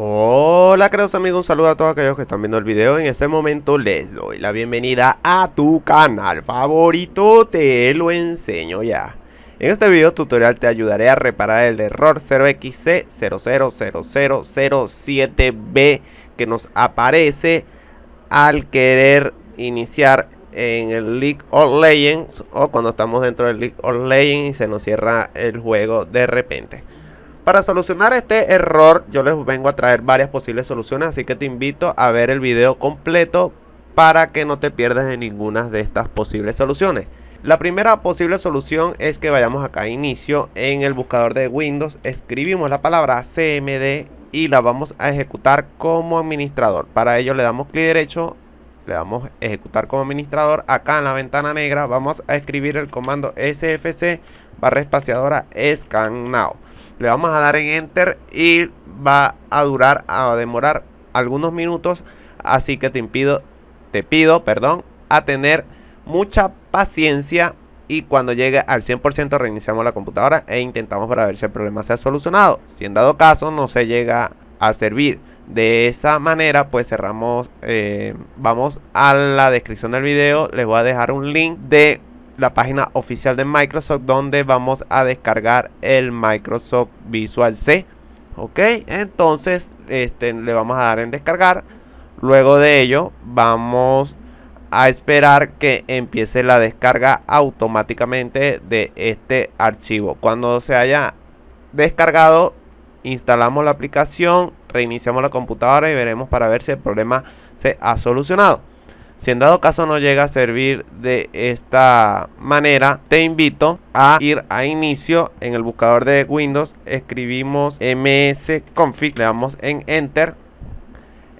Hola queridos amigos, un saludo a todos aquellos que están viendo el video En este momento les doy la bienvenida a tu canal favorito, te lo enseño ya En este video tutorial te ayudaré a reparar el error 0 xc 000007 b Que nos aparece al querer iniciar en el League of Legends O cuando estamos dentro del League of Legends y se nos cierra el juego de repente para solucionar este error yo les vengo a traer varias posibles soluciones, así que te invito a ver el video completo para que no te pierdas en ninguna de estas posibles soluciones. La primera posible solución es que vayamos acá a inicio en el buscador de Windows, escribimos la palabra CMD y la vamos a ejecutar como administrador. Para ello le damos clic derecho, le damos ejecutar como administrador. Acá en la ventana negra vamos a escribir el comando sfc barra espaciadora scan now. Le vamos a dar en Enter y va a durar, a demorar algunos minutos. Así que te impido, te pido, perdón, a tener mucha paciencia y cuando llegue al 100% reiniciamos la computadora e intentamos para ver si el problema se ha solucionado. Si en dado caso no se llega a servir de esa manera, pues cerramos, eh, vamos a la descripción del video, les voy a dejar un link de la página oficial de Microsoft donde vamos a descargar el Microsoft Visual C. Ok, entonces este, le vamos a dar en descargar. Luego de ello vamos a esperar que empiece la descarga automáticamente de este archivo. Cuando se haya descargado, instalamos la aplicación, reiniciamos la computadora y veremos para ver si el problema se ha solucionado. Si en dado caso no llega a servir de esta manera, te invito a ir a inicio en el buscador de Windows, escribimos msconfig, le damos en enter.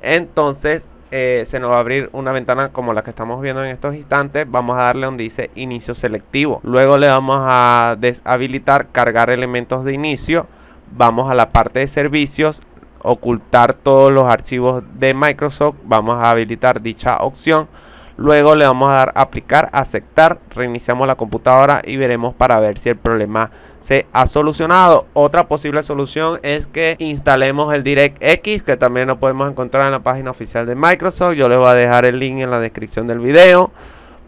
Entonces eh, se nos va a abrir una ventana como la que estamos viendo en estos instantes. Vamos a darle donde dice inicio selectivo. Luego le vamos a deshabilitar cargar elementos de inicio. Vamos a la parte de servicios, ocultar todos los archivos de Microsoft, vamos a habilitar dicha opción. Luego le vamos a dar aplicar, aceptar, reiniciamos la computadora y veremos para ver si el problema se ha solucionado. Otra posible solución es que instalemos el DirectX que también lo podemos encontrar en la página oficial de Microsoft. Yo les voy a dejar el link en la descripción del video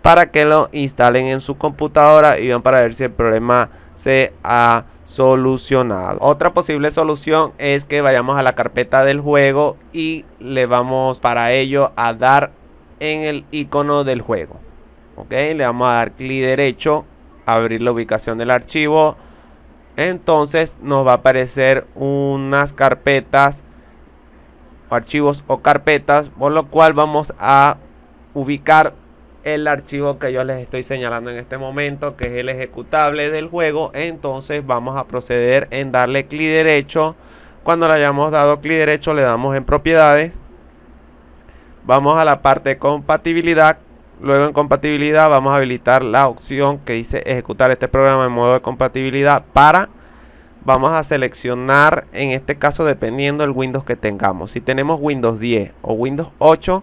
para que lo instalen en su computadora y vean para ver si el problema se ha solucionado. Otra posible solución es que vayamos a la carpeta del juego y le vamos para ello a dar en el icono del juego. Ok, le vamos a dar clic derecho, abrir la ubicación del archivo. Entonces nos va a aparecer unas carpetas, archivos o carpetas, por lo cual vamos a ubicar el archivo que yo les estoy señalando en este momento, que es el ejecutable del juego. Entonces vamos a proceder en darle clic derecho. Cuando le hayamos dado clic derecho, le damos en propiedades. Vamos a la parte de compatibilidad. Luego en compatibilidad vamos a habilitar la opción que dice ejecutar este programa en modo de compatibilidad para vamos a seleccionar en este caso dependiendo del Windows que tengamos. Si tenemos Windows 10 o Windows 8,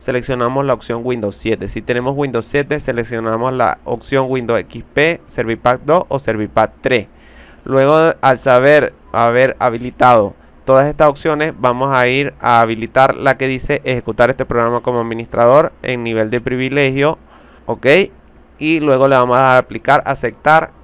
seleccionamos la opción Windows 7. Si tenemos Windows 7, seleccionamos la opción Windows XP, Servipack 2 o Servipack 3. Luego, al saber haber habilitado todas estas opciones, vamos a ir a habilitar la que dice ejecutar este programa como administrador en nivel de privilegio. Ok, y luego le vamos a dar a aplicar aceptar